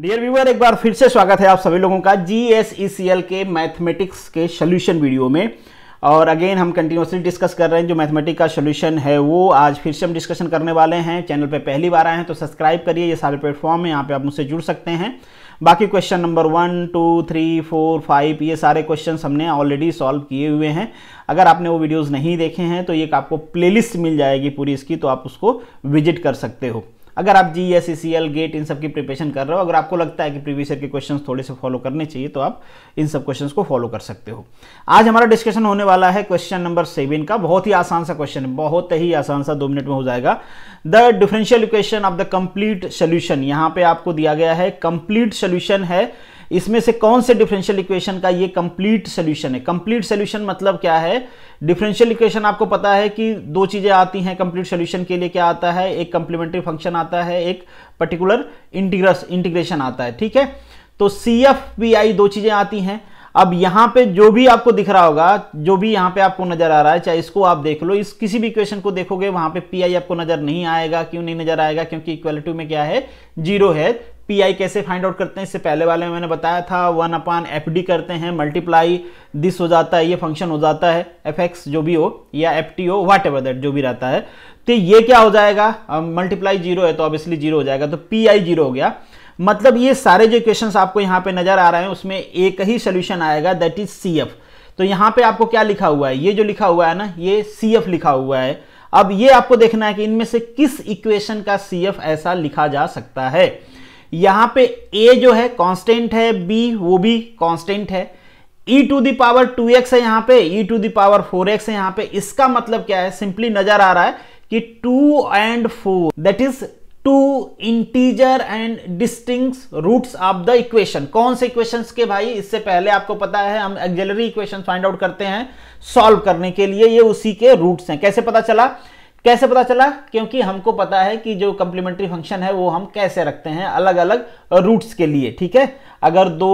dear viewer एक बार फिर से स्वागत है आप सभी लोगों का G S E C L के मैथमेटिक्स के सोल्यूशन वीडियो में और अगेन हम कंटिन्यूसली डिस्कस कर रहे हैं जो मैथमेटिक का सोल्यूशन है वो आज फिर से हम डिस्कशन करने वाले हैं चैनल पे पहली बार आए हैं तो सब्सक्राइब करिए ये सारे प्लेटफॉर्म है यहाँ पे आप मुझसे जुड़ सकते हैं बाकी question number one two three four five ये सारे क्वेश्चन हमने ऑलरेडी सॉल्व किए हुए हैं अगर आपने वो वीडियोज़ नहीं देखे हैं तो एक आपको प्लेलिस्ट मिल जाएगी पूरी इसकी तो आप उसको विजिट कर सकते हो अगर आप G S C L GATE इन सब की प्रिपरेशन कर रहे हो अगर आपको लगता है कि प्रीवियस ईयर के क्वेश्चन थोड़े से फॉलो करने चाहिए तो आप इन सब क्वेश्चन को फॉलो कर सकते हो आज हमारा डिस्कशन होने वाला है क्वेश्चन नंबर सेवन का बहुत ही आसान सा क्वेश्चन है बहुत ही आसान सा दो मिनट में हो जाएगा the differential equation of the complete solution यहाँ पे आपको दिया गया है कंप्लीट सोल्यूशन है इसमें से कौन से डिफरेंशियल इक्वेशन का ये कंप्लीट सोल्यूशन है कंप्लीट सोल्यूशन मतलब क्या है डिफरेंशियल इक्वेशन आपको पता है कि दो चीज़ें आती हैं कंप्लीट सोल्यूशन के लिए क्या आता है एक कंप्लीमेंट्री फंक्शन आता है एक पर्टिकुलर इंटीग्रस इंटीग्रेशन आता है ठीक है तो सी एफ बी आई दो चीज़ें आती हैं अब यहां पे जो भी आपको दिख रहा होगा जो भी यहाँ पे आपको नजर आ रहा है चाहे इसको आप देख लो इस किसी भी इक्वेशन को देखोगे वहां पे पी आई आपको नजर नहीं आएगा क्यों नहीं नजर आएगा क्योंकि इक्वालिटी में क्या है जीरो है पी कैसे फाइंड आउट करते हैं इससे पहले वाले में मैंने बताया था वन अपान एफ डी करते हैं मल्टीप्लाई दिस हो जाता है ये फंक्शन हो जाता है एफ एक्स जो भी हो या एफ टी हो वाट एवर दैट जो भी रहता है तो ये क्या हो जाएगा मल्टीप्लाई जीरो है तो ऑब्वियसली जीरो हो जाएगा तो पी आई जीरो हो गया मतलब ये सारे जो इक्वेशन आपको यहाँ पे नजर आ रहे हैं उसमें एक ही सोल्यूशन आएगा दैट इज सी एफ तो यहाँ पे आपको क्या लिखा हुआ है ये जो लिखा हुआ है ना ये सी एफ लिखा हुआ है अब ये आपको देखना है कि इनमें से किस इक्वेशन का सी एफ ऐसा लिखा जा सकता है यहां पे ए जो है कांस्टेंट है बी वो भी कांस्टेंट है e to the power two x है यहां पे e to the power four x है यहां पे इसका मतलब क्या है सिंपली नजर आ रहा है कि two and four that is two integer and distinct roots of the equation कौन से इक्वेशन के भाई इससे पहले आपको पता है हम एक्जेलरी इक्वेशन फाइंड आउट करते हैं सॉल्व करने के लिए ये उसी के रूट्स हैं कैसे पता चला कैसे पता चला क्योंकि हमको पता है कि जो कंप्लीमेंट्री फंक्शन है वो हम कैसे रखते हैं अलग अलग रूट्स के लिए ठीक है अगर दो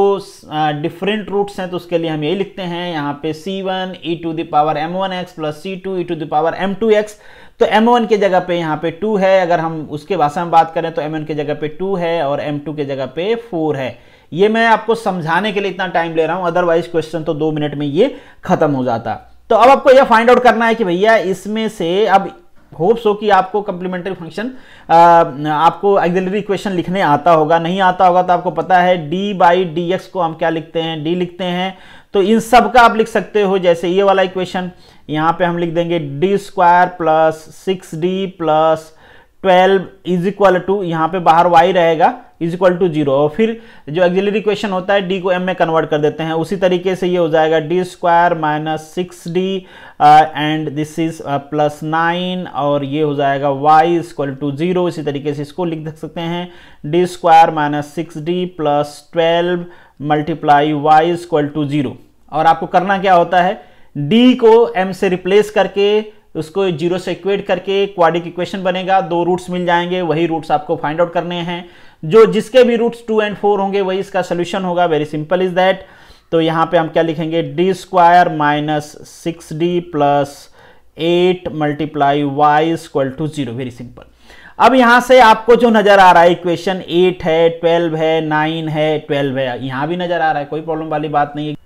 डिफरेंट रूट्स हैं तो उसके लिए हम यही लिखते हैं यहाँ पे c1 one e to the power m one x plus c two e to the power m two x तो m1 वन के जगह पे यहाँ पे 2 है अगर हम उसके भाषा में बात करें तो एम वन के जगह पे 2 है और एम टू के जगह पे 4 है ये मैं आपको समझाने के लिए इतना टाइम ले रहा हूँ अदरवाइज क्वेश्चन तो दो मिनट में ये खत्म हो जाता तो अब आपको यह फाइंड आउट करना है कि भैया इसमें से अब होप्स हो कि आपको कंप्लीमेंटरी फंक्शन आपको एग्जिलरी इक्वेशन लिखने आता होगा नहीं आता होगा तो आपको पता है डी बाई डी एक्स को हम क्या लिखते हैं डी लिखते हैं तो इन सब का आप लिख सकते हो जैसे ये वाला इक्वेशन यहाँ पे हम लिख देंगे D square plus six D plus twelve is equal to यहाँ पे बाहर वाई रहेगा इज इक्वल टू जीरो और फिर जो एक्जिलरी क्वेश्चन होता है डी को एम में कन्वर्ट कर देते हैं उसी तरीके से ये हो जाएगा D square minus six D and this is plus nine और ये हो जाएगा वाई इक्वल टू जीरो इसी तरीके से इसको लिख सकते हैं D square minus six D plus twelve multiply y equal to zero और आपको करना क्या होता है डी को एम से रिप्लेस करके उसको जीरो से इक्वेट करके क्वाडिक इक्वेशन बनेगा दो रूट्स मिल जाएंगे वही रूट्स आपको फाइंड आउट करने हैं जो जिसके भी रूट्स टू एंड फोर होंगे वही इसका सोल्यूशन होगा वेरी सिंपल इज दैट तो यहाँ पे हम क्या लिखेंगे D square minus six D plus eight multiply y equal to zero very simple अब यहाँ से आपको जो नज़र आ रहा है इक्वेशन एट है ट्वेल्व है नाइन है ट्वेल्व है यहाँ भी नज़र आ रहा है कोई प्रॉब्लम वाली बात नहीं है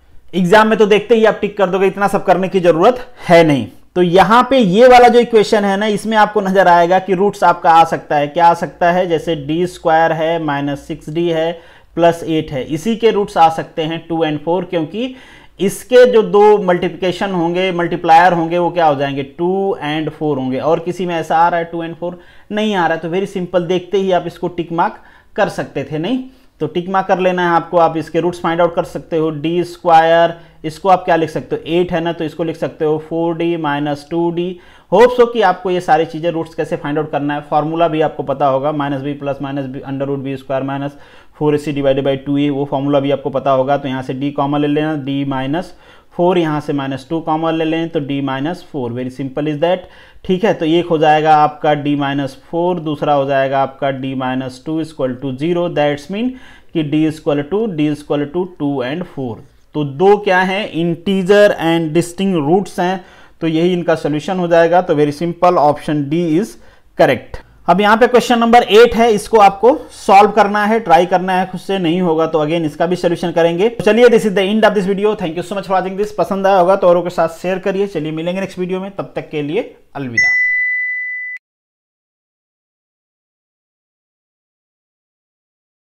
एग्जाम में तो देखते ही आप टिक कर दोगे इतना सब करने की ज़रूरत है नहीं तो यहां पे ये वाला जो इक्वेशन है ना इसमें आपको नजर आएगा कि रूट्स आपका आ सकता है क्या आ सकता है जैसे डी स्क्वायर है माइनस सिक्स डी है प्लस एट है इसी के रूट्स आ सकते हैं टू एंड फोर क्योंकि इसके जो दो मल्टीप्लिकेशन होंगे मल्टीप्लायर होंगे वो क्या हो जाएंगे टू एंड फोर होंगे और किसी में ऐसा आ रहा है टू एंड फोर नहीं आ रहा है तो वेरी सिंपल देखते ही आप इसको टिक मार्क कर सकते थे नहीं तो टिकमा कर लेना है आपको आप इसके रूट्स फाइंड आउट कर सकते हो डी स्क्वायर इसको आप क्या लिख सकते हो एट है ना तो इसको लिख सकते हो four D minus two D hopes हो कि आपको ये सारी चीज़ें रूट्स कैसे फाइंड आउट करना है फॉर्मूला भी आपको पता होगा minus b plus minus b under root b square minus four a c divided by two a वो फॉर्मूला भी आपको पता होगा तो यहाँ से डी कॉमन ले लेना डी माइनस फोर यहाँ से माइनस टू कॉमन ले लें तो D minus four very simple is that ठीक है तो एक हो जाएगा आपका डी माइनस फोर दूसरा हो जाएगा आपका D minus two is equal to zero that's mean कि D is equal to D is equal to two and four तो दो क्या हैं इंटीजर एंड डिस्टिंग रूट्स हैं तो यही इनका सोल्यूशन हो जाएगा तो very simple option D is correct अब यहाँ पे क्वेश्चन नंबर एट है इसको आपको सॉल्व करना है ट्राई करना है खुद से नहीं होगा तो अगेन इसका भी सोल्यूशन करेंगे तो चलिए this is the end of this video thank you so much for watching this पसंद आया होगा तो औरों के साथ शेयर करिए चलिए मिलेंगे नेक्स्ट वीडियो में तब तक के लिए अलविदा